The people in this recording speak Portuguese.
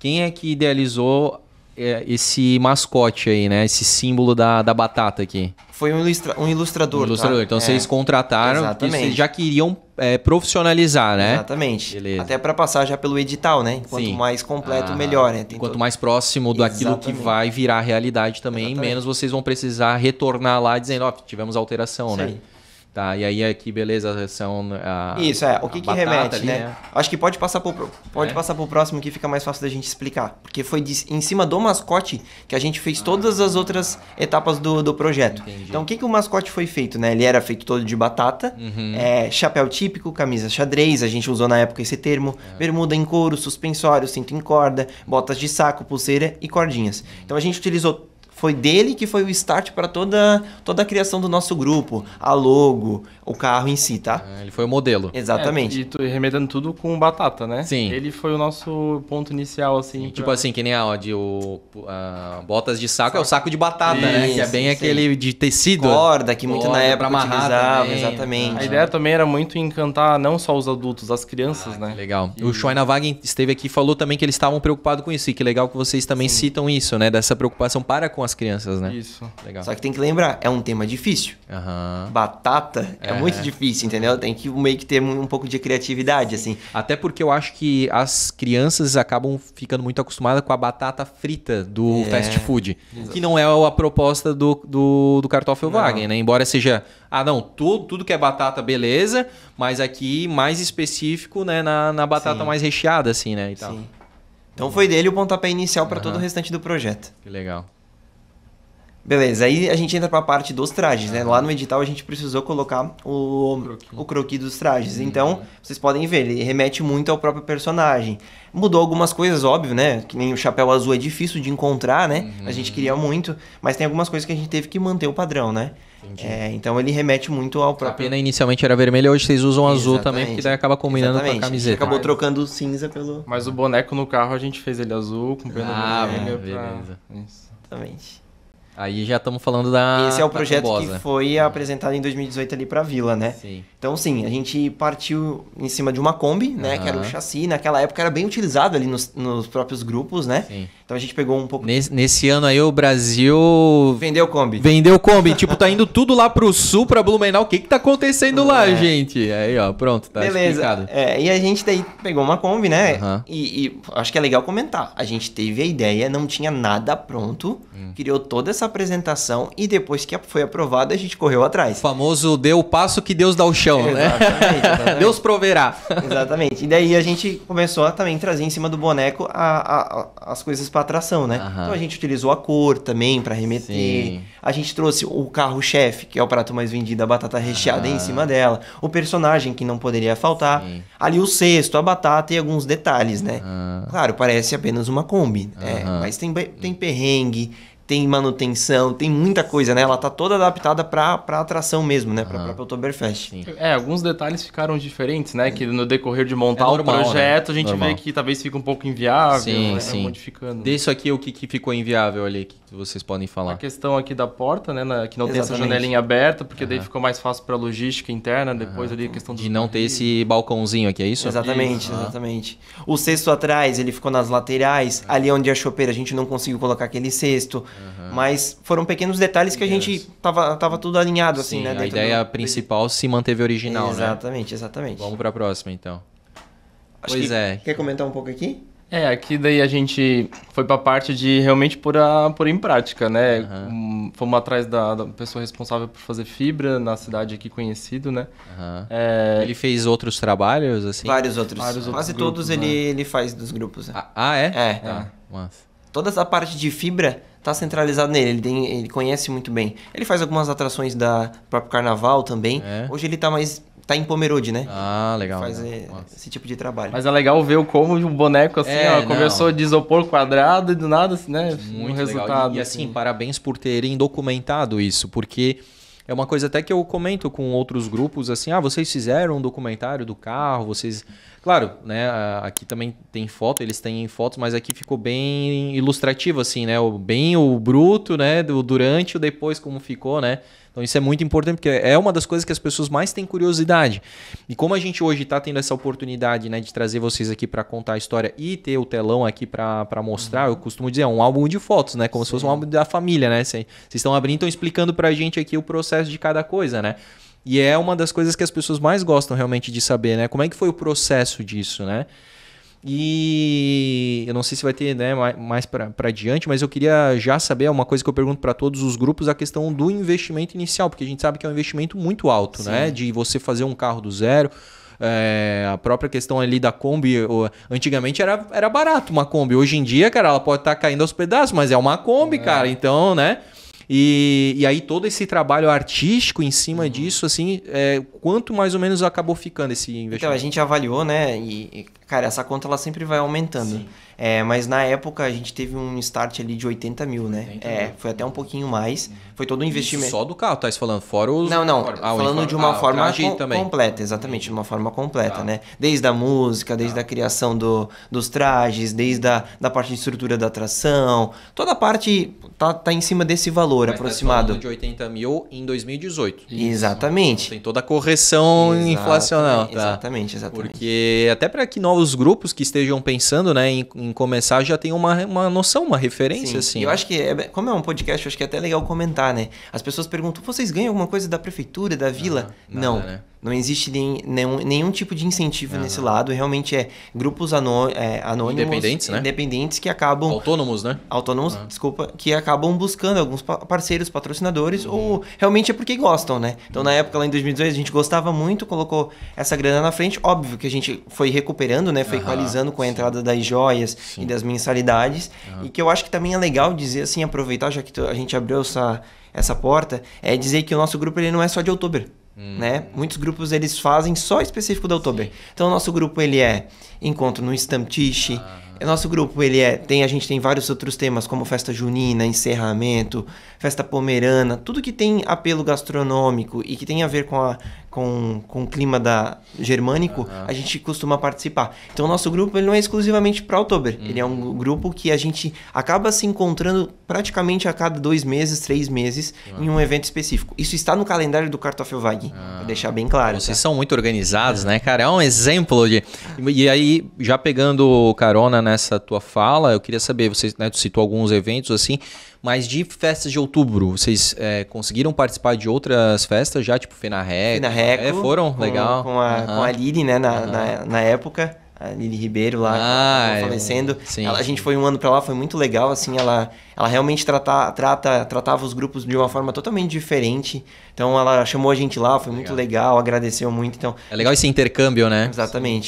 Quem é que idealizou é, esse mascote aí, né? Esse símbolo da, da batata aqui? Foi um, ilustra um ilustrador. Um tá? ilustrador. Tá? Então é. vocês contrataram, Exatamente. vocês já queriam é, profissionalizar, né? Exatamente. Beleza. Até para passar já pelo edital, né? Quanto Sim. mais completo, ah, melhor. Né? Quanto todo... mais próximo daquilo Exatamente. que vai virar realidade também, Exatamente. menos vocês vão precisar retornar lá dizendo, ó, oh, tivemos alteração, né? Sim. né? Tá, e aí aqui, beleza, são a, ah, Isso, é. O que, que remete, ali, né? né? Acho que pode passar pro, pode é. passar pro próximo que fica mais fácil da gente explicar. Porque foi de, em cima do mascote que a gente fez ah, todas as outras etapas do, do projeto. Entendi. Então, o que, que o mascote foi feito, né? Ele era feito todo de batata, uhum. é, chapéu típico, camisa xadrez, a gente usou na época esse termo, é. bermuda em couro, suspensório, cinto em corda, botas de saco, pulseira e cordinhas. Então, a gente utilizou foi dele que foi o start para toda, toda a criação do nosso grupo, a logo, o carro em si, tá? É, ele foi o modelo. Exatamente. É, e, remetendo tudo com batata, né? Sim. Ele foi o nosso ponto inicial, assim. Pra... Tipo assim, que nem a, de, o, a, botas de saco, saco, é o saco de batata, isso, né? Que é bem sim, aquele de tecido. Corda, que muito Corda, na época amarrava, também. exatamente. A ideia também era muito encantar não só os adultos, as crianças, ah, né? Legal. E... O Schoenwagen esteve aqui e falou também que eles estavam preocupados com isso, e que legal que vocês também sim. citam isso, né? Dessa preocupação para com as as crianças, né? Isso. Legal. Só que tem que lembrar, é um tema difícil. Uhum. Batata é, é. muito difícil, entendeu? Tem que meio que ter um, pouco de criatividade, assim. Até porque eu acho que as crianças acabam ficando muito acostumadas com a batata frita do é. fast food. Exato. Que não é a proposta do, do, do Kartoffelwagen, né? Embora seja, ah, não, tudo, tudo que é batata, beleza, mas aqui mais específico, né, na, na batata Sim. mais recheada, assim, né? E tal. Sim. Então foi dele o pontapé inicial para uhum. todo o restante do projeto. Que legal. Beleza, aí a gente entra para a parte dos trajes, né? Lá no edital a gente precisou colocar o croquis, o croqui dos trajes. Então, vocês podem ver, ele remete muito ao próprio personagem. Mudou algumas coisas, óbvio, né? Que nem o chapéu azul é difícil de encontrar, né? Uhum. A gente queria muito, mas tem algumas coisas que a gente teve que manter o padrão, né? É, então ele remete muito ao próprio. A pena inicialmente era vermelha, hoje vocês usam Exatamente. azul também, porque daí acaba combinando Exatamente. com a camiseta. A acabou mas... trocando o cinza pelo. Mas o boneco no carro a gente fez ele azul, com pena ah, vermelha. Beleza. Pra... Isso. Exatamente. Aí já estamos falando da. Esse é o projeto que foi apresentado em 2018 ali para a Vila, né? Sim. Então, sim, a gente partiu em cima de uma Kombi, né? Uhum. Que era o chassi. Naquela época era bem utilizado ali nos, nos próprios grupos, né? Sim. Então a gente pegou um pouco. Nesse, nesse ano aí o Brasil. Vendeu Kombi. Vendeu Kombi. tipo, tá indo tudo lá pro sul, pra Blumenau. O que que tá acontecendo lá, é. gente? Aí, ó, pronto, tá Beleza. explicado. É, e a gente daí pegou uma Kombi, né? Uhum. E, e, acho que é legal comentar. A gente teve a ideia, não tinha nada pronto, hum. criou toda essa apresentação e depois que foi aprovada, a gente correu atrás. O famoso deu o passo que Deus dá o chão, né? Exatamente, exatamente. Deus proverá. Exatamente. E daí a gente começou a também trazer em cima do boneco a, a, a, as coisas para para atração, né? Uhum. Então a gente utilizou a cor também para remeter. Sim. A gente trouxe o carro-chefe, que é o prato mais vendido, a batata recheada uhum. em cima dela. O personagem que não poderia faltar. Sim. Ali o cesto, a batata e alguns detalhes, né? Uhum. Claro, parece apenas uma Kombi. É, mas tem, tem perrengue tem manutenção, tem muita coisa, né? Ela tá toda adaptada para pra atração mesmo, né? para uhum. própria Oktoberfest. Sim. É, alguns detalhes ficaram diferentes, né? Que no decorrer de montar é normal, o né? projeto, né? a gente normal. vê que talvez fica um pouco inviável, sim, né? sim. modificando. isso aqui, o que, que ficou inviável ali, que vocês podem falar? A questão aqui da porta, né? Na, que não Exatamente. tem essa janelinha aberta, porque uhum. daí ficou mais fácil para logística interna, depois uhum. ali a questão De não ter esse balcãozinho aqui, é isso? Exatamente, isso. exatamente. O cesto atrás, ele ficou nas laterais, ali é onde é a chopeira a gente não conseguiu colocar aquele cesto. Uhum. Mas foram pequenos detalhes que a gente tava, tava tudo alinhado, assim, né? A ideia do... principal se manteve original, exatamente, né? Exatamente, exatamente. Vamos para a próxima, então. Acho pois que... é. Quer comentar um pouco aqui? É, aqui daí a gente foi para a parte de realmente pôr, a, em prática, né? Uhum. Fomos atrás da, da, pessoa responsável por fazer fibra na cidade aqui conhecido, né? Uhum. É... Ele fez outros trabalhos, assim? Vários outros. Vários outros Quase grupos, todos né? ele, ele faz dos grupos. Né? Ah, ah, é? É. Ah, é. Toda essa parte de fibra está centralizado nele, ele, tem, ele conhece muito bem. Ele faz algumas atrações da próprio carnaval também. É. Hoje ele está mais tá em Pomerode, né? Ah, legal. Faz eh, esse tipo de trabalho. Mas é legal ver o como um boneco assim, é, ó, começou de isopor quadrado e do nada, assim, né? Muito um resultado. E, e assim, assim, parabéns por terem documentado isso, porque é uma coisa até que eu comento com outros grupos, assim, ah, vocês fizeram um documentário do carro, vocês... Claro, né, aqui também tem foto, eles têm fotos, mas aqui ficou bem ilustrativo, assim, né, o bem o bruto, né, do durante o depois como ficou, né, então isso é muito importante porque é uma das coisas que as pessoas mais têm curiosidade. E como a gente hoje está tendo essa oportunidade né, de trazer vocês aqui para contar a história e ter o telão aqui para mostrar, uhum. eu costumo dizer, é um álbum de fotos, né? Como Sim. se fosse um álbum da família, né? Vocês estão abrindo, estão explicando para a gente aqui o processo de cada coisa, né? E é uma das coisas que as pessoas mais gostam realmente de saber, né? Como é que foi o processo disso, né? E eu não sei se vai ter né, mais para diante, mas eu queria já saber é uma coisa que eu pergunto para todos os grupos, a questão do investimento inicial, porque a gente sabe que é um investimento muito alto, né, Sim. né? De você fazer um carro do zero. É, a própria questão ali da Kombi, antigamente era, era barato uma Kombi. Hoje em dia, cara, ela pode estar tá caindo aos pedaços, mas é uma Kombi, é. cara. Então, né? E, e, aí todo esse trabalho artístico em cima uhum. disso, assim, é, quanto mais ou menos acabou ficando esse investimento? Então, a gente avaliou, né, e, e cara, essa conta ela sempre vai aumentando. Sim. É, mas na época a gente teve um start ali de 80 mil, né? é, foi até um pouquinho mais. Uhum. Foi todo o um investimento. Só do carro, tá falando fora os. Não, não. Ah, falando de uma ah, forma com, completa, exatamente, de uma forma completa, tá. né? Desde a música, desde tá. a criação do, dos trajes, desde a da parte de estrutura da atração. Toda a parte tá, tá em cima desse valor mas tá aproximado. Tá de 80 mil em 2018. Isso. Exatamente. Tem toda a correção inflacional. Tá? Exatamente, exatamente. Porque até para que novos os grupos que estejam pensando né, em, em começar já tenham uma, uma noção, uma referência. Sim. Assim. Eu né? acho que, é, é, como é um podcast, eu acho que é até legal comentar, né? As pessoas perguntam, vocês ganham alguma coisa da prefeitura, da vila? Ah, nada, não. Né? Não existe nenhum, nenhum tipo de incentivo uhum. nesse lado. Realmente é grupos é, anônimos. Independentes, né? Independentes que acabam. Autônomos, né? Autônomos, uhum. desculpa. Que acabam buscando alguns parceiros, patrocinadores, uhum. ou realmente é porque gostam, né? Então, na época, lá em 2002, a gente gostava muito, colocou essa grana na frente. Óbvio que a gente foi recuperando, né? Foi equalizando com a entrada das joias Sim. e das mensalidades. E que eu acho que também é legal dizer, assim, aproveitar, já que a gente abriu essa, essa porta, é dizer que o nosso grupo ele não é só de outubro. Né? Hum. Muitos grupos eles fazem só específico do outubro Então o nosso grupo ele é encontro no Stamptiche. Ah. Nosso grupo ele é tem a gente tem vários outros temas como festa junina, encerramento, festa pomerana, tudo que tem apelo gastronômico e que tem a ver com a com, com o clima da germânico, uhum. a gente costuma participar. Então, nosso grupo ele não é exclusivamente para outubro. Uhum. Ele é um uhum. grupo que a gente acaba se encontrando praticamente a cada dois meses, três meses, uhum. em um evento específico. Isso está no calendário do Kartoffelwag, uhum. para deixar bem claro. Vocês tá? são muito organizados, né, cara? É um exemplo de... Ah. E aí, já pegando carona nessa tua fala, eu queria saber, você né, citou alguns eventos, assim... Mas de festas de outubro, vocês é, conseguiram participar de outras festas já, tipo Fenarreco? Fenarreco. É, foram? Com, Legal. Com a, com a Lili, né, na, na, na época a Lili Ribeiro lá, ah, é. falecendo. Ela, a gente foi um ano para lá, foi muito legal, assim, ela, ela realmente trata, trata, tratava os grupos de uma forma totalmente diferente. Então ela chamou a gente lá, foi muito legal, legal agradeceu muito. Então, é legal esse intercâmbio, né? Exatamente.